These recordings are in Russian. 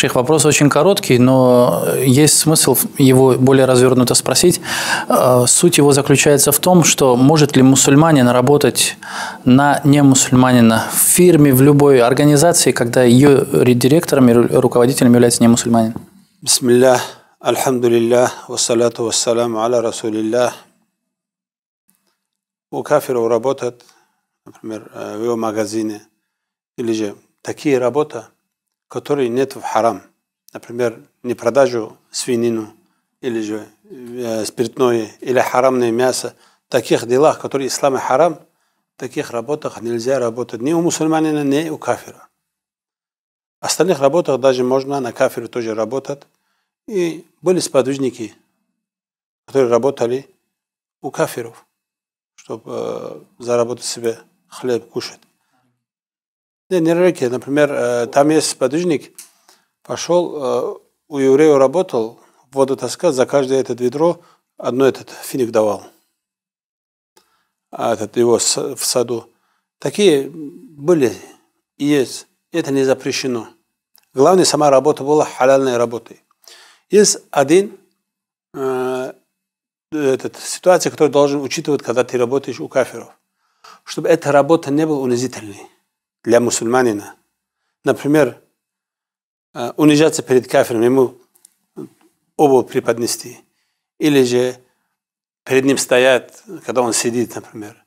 Шейх, вопрос очень короткий, но есть смысл его более развернуто спросить. Э, суть его заключается в том, что может ли мусульманин работать на немусульманина в фирме, в любой организации, когда ее директором и руководителем является немусульманин? Бисмиллях, альхамдулиллях, вассаляту вассаламу аля расулиллях. У кафиров работает, например, э, в его магазине, или же такие работы – которые нет в харам. Например, не продажу свинину или же э, спиртное, или харамное мясо. В таких делах, которые ислам и харам, в таких работах нельзя работать ни у мусульманина, ни у кафира. В остальных работах даже можно на кафире тоже работать. И были сподвижники, которые работали у кафиров, чтобы э, заработать себе хлеб кушать. Да, нервики. Например, э, там есть подвижник, пошел, э, у еврея работал, воду таскал, за каждое это ведро одно этот финик давал. А этот его в саду. Такие были и есть. Это не запрещено. Главное, сама работа была халяльной работой. Есть один э, этот, ситуация, которую должен учитывать, когда ты работаешь у каферов. Чтобы эта работа не была унизительной для мусульманина. Например, э, унижаться перед кафиром, ему обувь преподнести. Или же перед ним стоять, когда он сидит, например.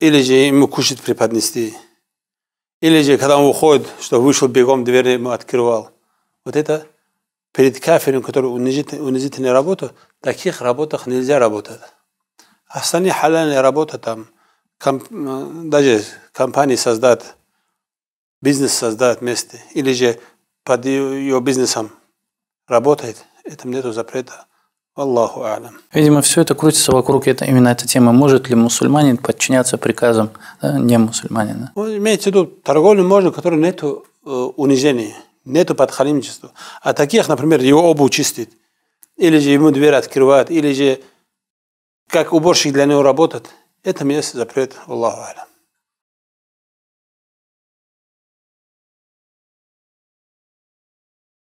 Или же ему кушать преподнести. Или же, когда он уходит, что вышел бегом, дверь ему открывал. Вот это перед кафиром, который унижит унизительную работу, таких работах нельзя работать. Остальные халяльные работы, там, комп, э, даже компании создать, бизнес создать вместе, или же под ее бизнесом работает, этом нету запрета. Аллаху алям. Видимо, все это крутится вокруг это, именно этой темы. Может ли мусульманин подчиняться приказам да, э, не мусульманина? Ну, имеется в виду торговлю можно, в которой нет э, унижения, нет подхалимничества. А таких, например, его обувь чистит, или же ему дверь открывает, или же как уборщик для него работает, это место запрет. Аллаху алям.